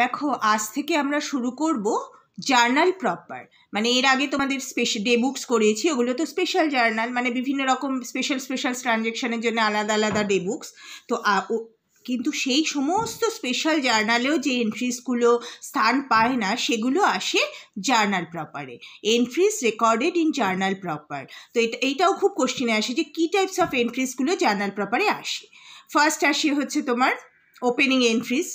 দেখো আজ থেকে আমরা শুরু করব জার্নাল প্রপার মানে এর আগে তোমাদের স্পেশাল ডে বুকস করিয়েছি ওগুলো তো স্পেশাল জার্নাল মানে বিভিন্ন রকম স্পেশাল স্পেশাল ট্রানজেকশনের জন্য আলাদা আলাদা ডে বুকস তো কিন্তু সেই সমস্ত স্পেশাল জার্নালেও যে এন্ট্রিজগুলো স্থান পায় না সেগুলো আসে জার্নাল প্রপারে entries recorded in journal proper তো এটা এইটাও খুব কোশ্চিনে আসে যে কী টাইপস অফ এন্ট্রিজগুলো জার্নাল প্রপারে আসে ফার্স্ট আসে হচ্ছে তোমার opening entries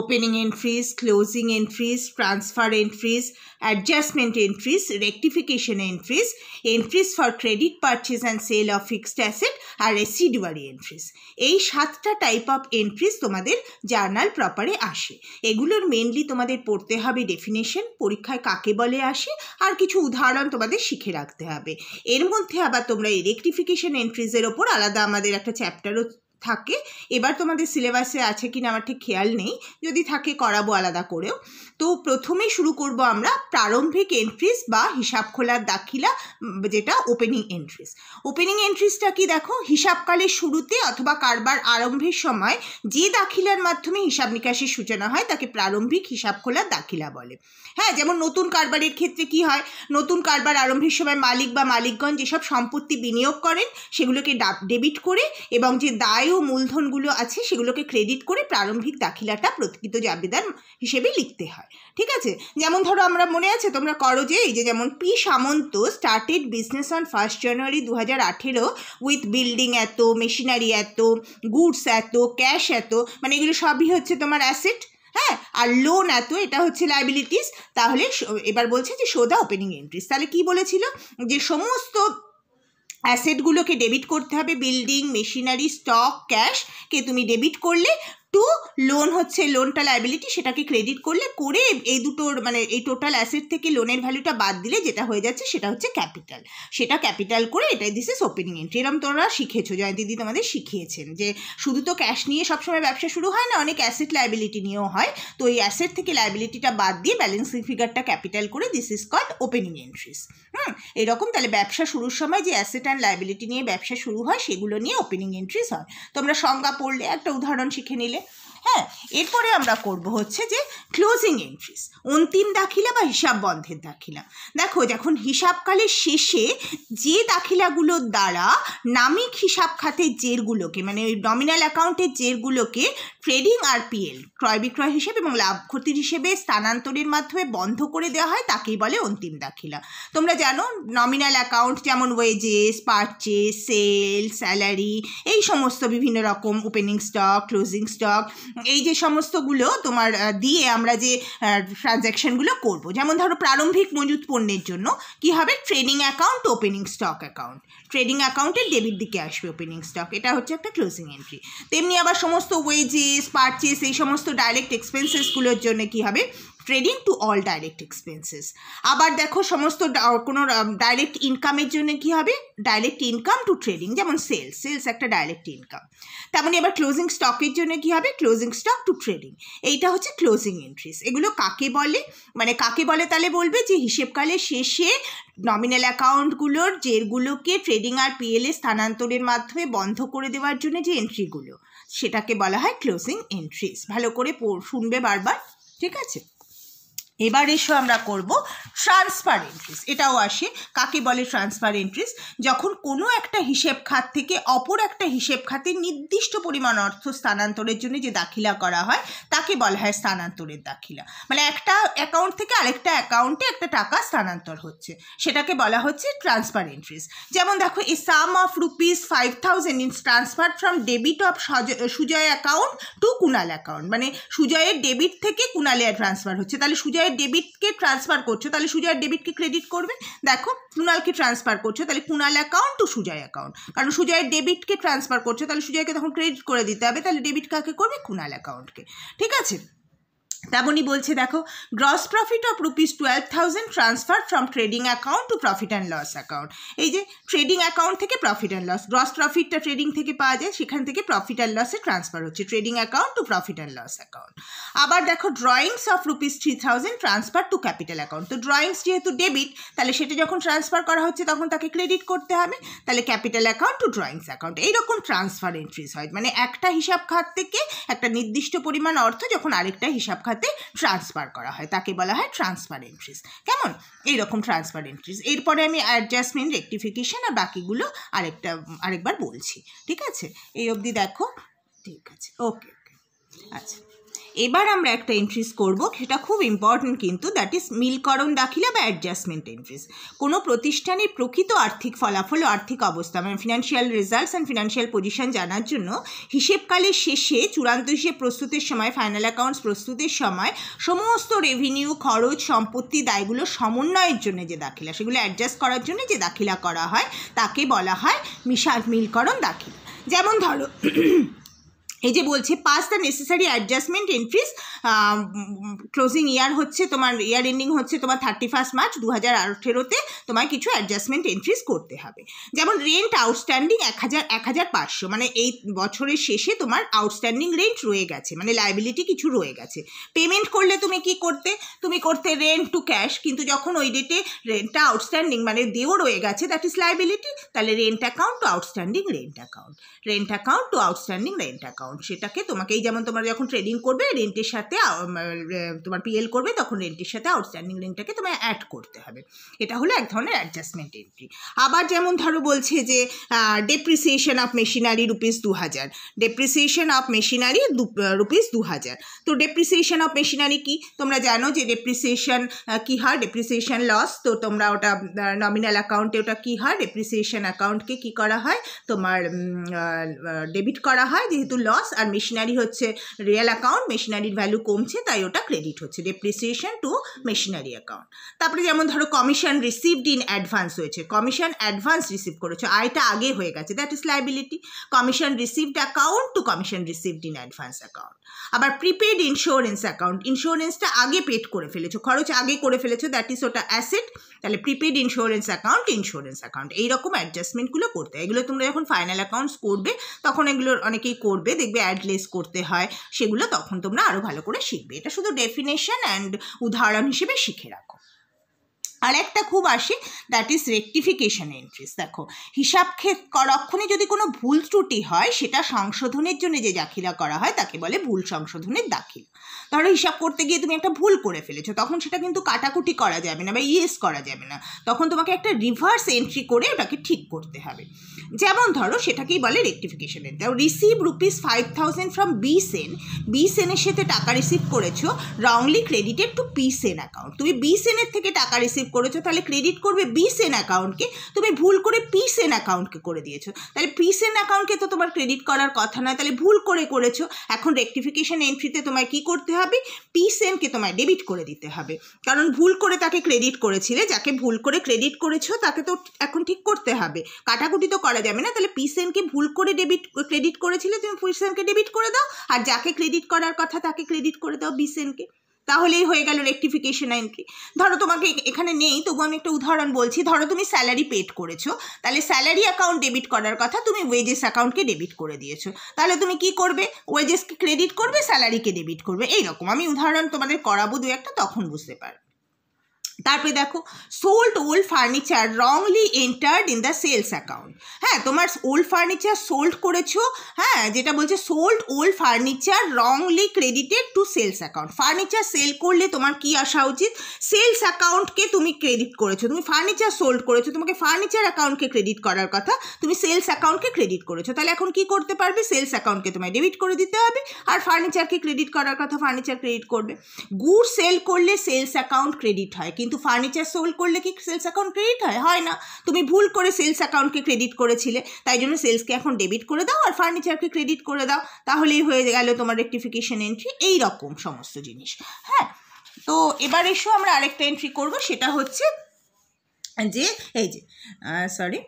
opening entries closing entries transfer entries adjustment entries rectification entries entries for credit purchase and sale of fixed asset আর রেসিডুয়ারি এন্ট্রিজ এই সাতটা টাইপ অফ এন্ট্রিজ তোমাদের জার্নাল প্রপারে আসে এগুলোর মেনলি তোমাদের পড়তে হবে ডেফিনেশন পরীক্ষায় কাকে বলে আসে আর কিছু উদাহরণ তোমাদের শিখে রাখতে হবে এর মধ্যে আবার তোমরা এই রেকটিফিকেশন এন্ট্রিজের ওপর আলাদা আমাদের একটা চ্যাপ্টারও থাকে এবার তোমাদের সিলেবাসে আছে কি না আমার ঠিক খেয়াল নেই যদি থাকে করাবো আলাদা করেও তো প্রথমেই শুরু করব আমরা প্রারম্ভিক এন্ট্রিস বা হিসাব খোলার দাখিলা যেটা ওপেনিং এন্ট্রিস ওপেনিং এন্ট্রিসটা কি দেখো হিসাবকালের শুরুতে অথবা কারবার আরম্ভের সময় যে দাখিলার মাধ্যমে হিসাব নিকাশের সূচনা হয় তাকে প্রারম্ভিক হিসাব খোলার দাখিলা বলে হ্যাঁ যেমন নতুন কারবারের ক্ষেত্রে কি হয় নতুন কারবার আরম্ভের সময় মালিক বা মালিকগণ যেসব সম্পত্তি বিনিয়োগ করেন সেগুলোকে ডেবিট করে এবং যে দায় আয়ও মূলধনগুলো আছে সেগুলোকে ক্রেডিট করে প্রারম্ভিক দাখিলাটা প্রকৃত আবেদন হিসেবে লিখতে হয় ঠিক আছে যেমন ধরো আমরা মনে আছে তোমরা করো যে এই যে যেমন P Samanta started business on first January দু হাজার আঠেরো উইথ বিল্ডিং এত মেশিনারি এত গুডস এত ক্যাশ এত মানে এগুলো সবই হচ্ছে তোমার অ্যাসেট হ্যাঁ আর লোন এত এটা হচ্ছে লাইবিলিটিস তাহলে এবার বলছে যে সোদা ওপেনিং এন্ট্রিস তাহলে কি বলেছিল যে সমস্ত অ্যাসেটগুলোকে ডেবিট করতে হবে বিল্ডিং মেশিনারি স্টক ক্যাশকে তুমি ডেবিট করলে টু লোন হচ্ছে লোনটা লাইবিলিটি সেটাকে ক্রেডিট করলে করে এই দুটোর মানে এই টোটাল অ্যাসেট থেকে লোনের ভ্যালুটা বাদ দিলে যেটা হয়ে যাচ্ছে সেটা হচ্ছে ক্যাপিটাল সেটা ক্যাপিটাল করে এটাই দিস ইস ওপেনিং এন্ট্রি এরকম তোমরা শিখেছো দিদি তোমাদের শিখিয়েছেন যে শুধু তো ক্যাশ নিয়ে সবসময় ব্যবসা শুরু হয় না অনেক অ্যাসেট লাইবিলিটি নিয়েও হয় তো এই অ্যাসেট থেকে লাইবিলিটিটা বাদ দিয়ে ব্যালেন্সিং ফিগারটা ক্যাপিটাল করে this is call opening entries hmm এরকম তাহলে ব্যবসা শুরুর সময় যে অ্যাসেট অ্যান্ড লাইবিলিটি নিয়ে ব্যবসা শুরু হয় সেগুলো নিয়ে ওপেনিং এন্ট্রিস হয় তোমরা সংজ্ঞা পড়লে একটা উদাহরণ শিখে নিলে হ্যাঁ এরপরে আমরা করব হচ্ছে যে ক্লোজিং এন্ট্রিস অন্তিম দাখিলা বা হিসাব বন্ধের দাখিলা দেখো যখন হিসাবকালের শেষে যে দাখিলাগুলোর দ্বারা নামিক হিসাব খাতের জেরগুলোকে মানে ওই ডমিনাল অ্যাকাউন্টের জেরগুলোকে ট্রেডিং আর পিএল ক্রয় বিক্রয় হিসেবে এবং লাভ ক্ষতির হিসেবে স্থানান্তরের মাধ্যমে বন্ধ করে দেওয়া হয় তাকেই বলে অন্তিম দাখিলা তোমরা জানো নমিনাল অ্যাকাউন্ট যেমন ওয়েজেস পারচেস সেল স্যালারি এই সমস্ত বিভিন্ন রকম ওপেনিং স্টক ক্লোজিং স্টক এই যে সমস্তগুলো তোমার দিয়ে আমরা যে ট্রানজ্যাকশানগুলো করব যেমন ধরো প্রারম্ভিক মজুত পণ্যের জন্য কি হবে trading account opening stock account trading অ্যাকাউন্টের ডেবিট দিকে আসবে ওপেনিং স্টক এটা হচ্ছে একটা ক্লোজিং এন্ট্রি তেমনি আবার সমস্ত ওয়েজেস পারচেস এই সমস্ত ডাইরেক্ট এক্সপেন্সেসগুলোর জন্য কি হবে trading to all direct expenses আবার দেখো সমস্ত কোনো ডাইরেক্ট ইনকামের জন্য কি হবে ডাইরেক্ট ইনকাম টু ট্রেডিং যেমন সেলস সেলস একটা ডাইরেক্ট ইনকাম তেমনি আবার ক্লোজিং স্টকের জন্য কি হবে ক্লোজিং স্টক টু ট্রেডিং এইটা হচ্ছে ক্লোজিং এন্ট্রিস এগুলো কাকে বলে মানে কাকে বলে তাহলে বলবে যে হিসেবকালে শেষে নমিনাল অ্যাকাউন্টগুলোর যেগুলোকে ট্রেডিং আর পিএলএ স্থানান্তরের মাধ্যমে বন্ধ করে দেওয়ার জন্য যে এন্ট্রিগুলো সেটাকে বলা হয় ক্লোজিং এন্ট্রিস ভালো করে শুনবে বারবার ঠিক আছে এবার এসো আমরা করব ট্রান্সফার এন্ট্রিস এটাও আসে কাকে বলে ট্রান্সফার এন্ট্রিস যখন কোনো একটা হিসেব খাত থেকে অপর একটা হিসেব খাতে নির্দিষ্ট পরিমাণ অর্থ স্থানান্তরের জন্য যে দাখিলা করা হয় তাকে বলা হয় স্থানান্তরের দাখিলা মানে একটা অ্যাকাউন্ট থেকে আরেকটা অ্যাকাউন্টে একটা টাকা স্থানান্তর হচ্ছে সেটাকে বলা হচ্ছে ট্রান্সফার এন্ট্রিস যেমন দেখো a sum of rupees five thousand ইনস transfer from debit of Sujoy account to Kunal account মানে সুজয়ের ডেবিট থেকে কুনালে ট্রান্সফার হচ্ছে তাহলে সুজয় সোজা ডেবিটকে ট্রান্সফার করছো তাহলে সুজয়ের ডেবিটকে ক্রেডিট করবে দেখো কুণালকে ট্রান্সফার করছো তাহলে Kunal account to Sujoy account কারণ সুজয় ডেবিটকে ট্রান্সফার করছো তাহলে সুজয়কে তখন ক্রেডিট করে দিতে হবে তাহলে ডেবিট কাকে করবে কুণাল অ্যাকাউন্টকে ঠিক আছে তেমনই বলছে দেখো gross profit of rupees twelve thousand transfer from trading account to profit and loss account এই যে ট্রেডিং অ্যাকাউন্ট থেকে প্রফিট অ্যান্ড লস গ্রস প্রফিটটা ট্রেডিং থেকে পাওয়া যায় সেখান থেকে প্রফিট অ্যান্ড লসে ট্রান্সফার হচ্ছে trading account to profit and loss account আবার দেখো drawings of rupees three thousand transfer to capital account তো ড্রয়িংস যেহেতু ডেবিট তাহলে সেটা যখন ট্রান্সফার করা হচ্ছে তখন তাকে ক্রেডিট করতে হবে তাহলে capital account to drawings account এইরকম ট্রান্সফার এন্ট্রিজ হয় মানে একটা হিসাব খাত থেকে একটা নির্দিষ্ট পরিমাণ অর্থ যখন আরেকটা হিসাব খাত খাতে ট্রান্সফার করা হয় তাকে বলা হয় ট্রান্সফার এন্ট্রিজ কেমন এইরকম ট্রান্সফার এন্ট্রিজ এরপরে আমি অ্যাডজাস্টমেন্ট রেক্টিফিকেশান আর বাকিগুলো আরেকটা আরেকবার বলছি ঠিক আছে এই অবধি দেখো ঠিক আছে ওকে ওকে আচ্ছা এবার আমরা একটা এন্ট্রিস করব সেটা খুব ইম্পর্ট্যান্ট কিন্তু দ্যাট ইজ মিলকরণ দাখিলা বা অ্যাডজাস্টমেন্ট এন্ট্রিস কোনো প্রতিষ্ঠানের প্রকৃত আর্থিক ফলাফল ও আর্থিক অবস্থা মানে financial results and financial position জানার জন্য হিসেবকালের শেষে চূড়ান্ত হিসেব প্রস্তুতের সময় ফাইনাল অ্যাকাউন্টস প্রস্তুতের সময় সমস্ত রেভিনিউ খরচ সম্পত্তি দায়গুলো সমন্বয়ের জন্য যে দাখিলা সেগুলো অ্যাডজাস্ট করার জন্য যে দাখিলা করা হয় তাকে বলা হয় মিশা মিলকরণ দাখিলা যেমন ধরো এই যে বলছে pass the necessary adjustment fees closing year হচ্ছে তোমার ইয়ার এন্ডিং হচ্ছে তোমার থার্টি ফার্স্ট মার্চ দু হাজার আঠেরোতে তোমার কিছু অ্যাডজাস্টমেন্ট এন্ট্রিস করতে হবে যেমন রেন্ট আউটস্ট্যান্ডিং এক হাজার এক হাজার পাঁচশো মানে এই বছরের শেষে তোমার আউটস্ট্যান্ডিং রেন্ট রয়ে গেছে মানে লাইবিলিটি কিছু রয়ে গেছে পেমেন্ট করলে তুমি কি করতে তুমি করতে রেন্ট টু ক্যাশ কিন্তু যখন ওই ডেটে রেন্টটা আউটস্ট্যান্ডিং মানে দেও রয়ে গেছে দ্যাট ইজ লাইবিলিটি তাহলে rent account to outstanding rent account rent account to outstanding rent account account সেটাকে তোমাকেই যেমন তোমার যখন ট্রেডিং করবে রেন্টের সাথে তোমার পিএল করবে তখন রেন্টের সাথে আউটস্ট্যান্ডিং রেন্টটাকে তোমায় অ্যাড করতে হবে এটা হলো এক ধরনের অ্যাডজাস্টমেন্ট এন্ট্রি আবার যেমন ধরো বলছে যে ডেপ্রিসিয়েশন অফ মেশিনারি রুপিস দু হাজার ডেপ্রিসিয়েশন অফ মেশিনারি দু রুপিস দু হাজার তো ডেপ্রিসিয়েশন অফ মেশিনারি কি তোমরা জানো যে ডেপ্রিসিয়েশন কী হয় ডেপ্রিসিয়েশন লস তো তোমরা ওটা নমিনাল অ্যাকাউন্টে ওটা কী হয় ডেপ্রিসিয়েশন অ্যাকাউন্টকে কী করা হয় তোমার ডেবিট করা হয় যেহেতু লস লস আর মেশিনারি হচ্ছে রিয়েল অ্যাকাউন্ট মেশিনারির ভ্যালু কমছে তাই ওটা ক্রেডিট হচ্ছে ডেপ্রিসিয়েশন টু মেশিনারি অ্যাকাউন্ট তারপরে যেমন ধরো কমিশন রিসিভড ইন অ্যাডভান্স হয়েছে কমিশন অ্যাডভান্স রিসিভ করেছে আয়টা আগে হয়ে গেছে that is liability commission received account to commission received in advance account আবার প্রিপেড ইন্স্যুরেন্স অ্যাকাউন্ট ইন্স্যুরেন্সটা আগে পেড করে ফেলেছো খরচ আগে করে ফেলেছো দ্যাট ইজ ওটা অ্যাসেট তাহলে prepaid insurance account insurance account এইরকম অ্যাডজাস্টমেন্টগুলো করতে এগুলো তোমরা যখন ফাইনাল অ্যাকাউন্টস করবে তখন এগুলোর অনেকেই করবে দেখবে অ্যাডলেস করতে হয় সেগুলো তখন তোমরা আরও ভালো করে শিখবে এটা শুধু ডেফিনেশন অ্যান্ড উদাহরণ হিসেবে শিখে রাখো আর একটা খুব আসে দ্যাট ইজ রেক্টিফিকেশান এন্ট্রিস দেখো হিসাব রক্ষণে যদি কোনো ভুল ত্রুটি হয় সেটা সংশোধনের জন্য যে দাখিলা করা হয় তাকে বলে ভুল সংশোধনের দাখিল ধরো হিসাব করতে গিয়ে তুমি একটা ভুল করে ফেলেছো তখন সেটা কিন্তু কাটাকুটি করা যাবে না বা ইয়েস করা যাবে না তখন তোমাকে একটা রিভার্স এন্ট্রি করে ওটাকে ঠিক করতে হবে যেমন ধরো সেটাকেই বলে rectification entry receive rupees five thousand from B Sen B সেনের সাথে টাকা রিসিভ করেছো wrongly credited to P Sen account তুমি বি সেনের থেকে টাকা রিসিভ করেছো তাহলে ক্রেডিট করবে বি সেন অ্যাকাউন্টকে তুমি ভুল করে পি সেন অ্যাকাউন্টকে করে দিয়েছো তাহলে পি সেন অ্যাকাউন্টকে তো তোমার ক্রেডিট করার কথা নয় তাহলে ভুল করে করেছো এখন রেকটিফিকেশান এন্ট্রিতে তোমায় কি করতে হবে পি সেনকে তোমায় ডেবিট করে দিতে হবে কারণ ভুল করে তাকে ক্রেডিট করেছিলে যাকে ভুল করে ক্রেডিট করেছো তাকে তো এখন ঠিক করতে হবে কাটাকুটি তো করা যাবে না তাহলে পি সেনকে ভুল করে ডেবিট ক্রেডিট করেছিলে তুমি পি সেনকে ডেবিট করে দাও আর যাকে ক্রেডিট করার কথা তাকে ক্রেডিট করে দাও বি সেনকে তাহলেই হয়ে গেল রেক্টিফিকেশন এন্ট্রি ধরো তোমাকে এখানে নেই তবু আমি একটা উদাহরণ বলছি ধরো তুমি স্যালারি পেড করেছো তাহলে স্যালারি অ্যাকাউন্ট ডেবিট করার কথা তুমি ওয়েজেস অ্যাকাউন্টকে ডেবিট করে দিয়েছো তাহলে তুমি কি করবে ওয়েজেসকে ক্রেডিট করবে স্যালারিকে ডেবিট করবে এইরকম আমি উদাহরণ তোমাদের করাবো দু একটা তখন বুঝতে পারবে তারপরে দেখো sold old furniture wrongly entered in the sales account হ্যাঁ তোমার ওল্ড ফার্নিচার সোল্ড করেছো হ্যাঁ যেটা বলছে sold old furniture wrongly credited to sales account furniture sale করলে তোমার কি আসা উচিত সেলস অ্যাকাউন্টকে তুমি ক্রেডিট করেছো তুমি ফার্নিচার সোল্ড করেছো তোমাকে ফার্নিচার অ্যাকাউন্টকে ক্রেডিট করার কথা তুমি সেলস অ্যাকাউন্টকে ক্রেডিট করেছো তাহলে এখন কি করতে পারবে সেলস অ্যাকাউন্টকে তোমায় ডেবিট করে দিতে হবে আর ফার্নিচারকে ক্রেডিট করার কথা ফার্নিচার ক্রেডিট করবে গুড সেল করলে সেলস অ্যাকাউন্ট ক্রেডিট হয় কিন্তু কিন্তু ফার্নিচার সোল্ড করলে কি সেলস অ্যাকাউন্ট ক্রেডিট হয় হয় না তুমি ভুল করে সেলস অ্যাকাউন্টকে ক্রেডিট করেছিলে তাই জন্য সেলসকে এখন ডেবিট করে দাও আর ফার্নিচারকে ক্রেডিট করে দাও তাহলেই হয়ে গেল তোমার রেক্টিফিকেশন এন্ট্রি এই রকম সমস্ত জিনিস হ্যাঁ তো এবার এসো আমরা আরেকটা এন্ট্রি করব সেটা হচ্ছে যে এই যে সরি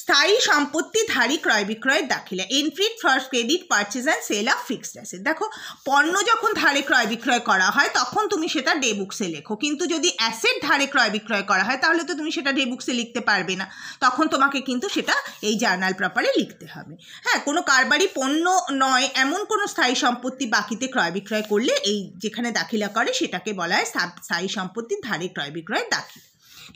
স্থায়ী সম্পত্তি ধারী ক্রয় বিক্রয়ের দাখিলা entries first credit purchase and sale of fixed asset দেখো পণ্য যখন ধারে ক্রয় বিক্রয় করা হয় তখন তুমি সেটা ডে বুকসে লেখো কিন্তু যদি অ্যাসেট ধারে ক্রয় বিক্রয় করা হয় তাহলে তো তুমি সেটা ডে বুকসে লিখতে পারবে না তখন তোমাকে কিন্তু সেটা এই জার্নাল প্রপারে লিখতে হবে হ্যাঁ কোনো কারবারি পণ্য নয় এমন কোনো স্থায়ী সম্পত্তি বাকিতে ক্রয় বিক্রয় করলে এই যেখানে দাখিলা করে সেটাকে বলা হয় স্থায়ী সম্পত্তির ধারে ক্রয় বিক্রয়ের দাখিলা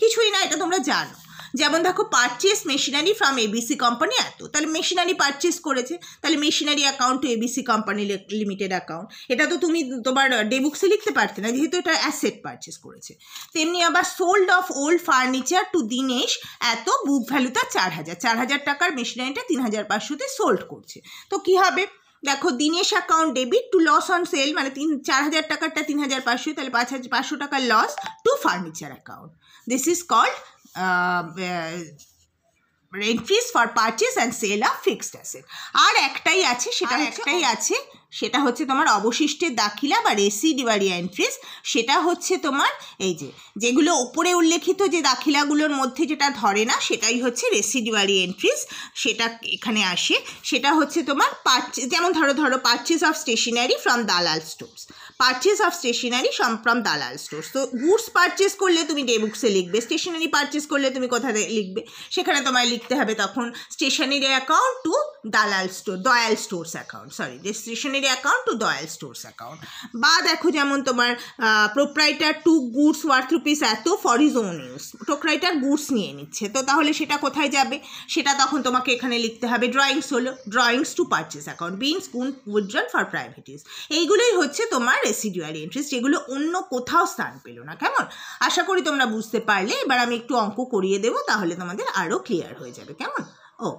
কিছুই না এটা তোমরা জানো যেমন দেখো purchase machinery from ABC company এত তাহলে মেশিনারি পারচেস করেছে তাহলে machinery account to ABC company limited account এটা তো তুমি তোমার ডেবুকসে লিখতে পারতে না যেহেতু এটা অ্যাসেট পারচেস করেছে তেমনি আবার sold off old furniture to Dinesh এত বুক ভ্যালু তার চার হাজার চার হাজার টাকার মেশিনারিটা তিন হাজার পাঁচশোতে সোল্ড করছে তো কী হবে দেখো Dinesh account debit to loss on sale মানে তিন চার হাজার টাকারটা তিন হাজার পাঁচশো তাহলে পাঁচ হাজার পাঁচশো টাকার loss to furniture account this is called rent fees for purchase and sale of fixed asset আর একটাই আছে সেটা একটাই আছে সেটা হচ্ছে তোমার অবশিষ্টের দাখিলা বা রেসিডিউয়ারি এন্ট্রিস সেটা হচ্ছে তোমার এই যে যেগুলো ওপরে উল্লেখিত যে দাখিলাগুলোর মধ্যে যেটা ধরে না সেটাই হচ্ছে রেসিডিউয়ারি এন্ট্রিস সেটা এখানে আসে সেটা হচ্ছে তোমার পার্চে যেমন ধরো ধরো purchase of stationery from Dalal stores purchase of stationery from Dalal store তো গুডস পারচেস করলে তুমি ডে বুকসে লিখবে স্টেশনারি পারচেস করলে তুমি কোথায় লিখবে সেখানে তোমায় লিখতে হবে তখন stationery account to Dalal store Dayal stores account sorry যে stationery account to Dayal stores account বা দেখো যেমন তোমার proprietor to goods worth rupees এত for his own use proprietor goods নিয়ে নিচ্ছে তো তাহলে সেটা কোথায় যাবে সেটা তখন তোমাকে এখানে লিখতে হবে ড্রয়িংস হলো ড্রয়িংস টু পারচেস অ্যাকাউন্ট বিনস গুন উজ্জ্বল ফর প্রাইভেটিস এইগুলোই হচ্ছে তোমার রেসিডিউয়াল ইন্টারেস্ট এগুলো অন্য কোথাও স্থান পেল না কেমন আশা করি তোমরা বুঝতে পারলে এবার আমি একটু অঙ্ক করিয়ে দেবো তাহলে তোমাদের আরও ক্লিয়ার হয়ে যাবে কেমন ও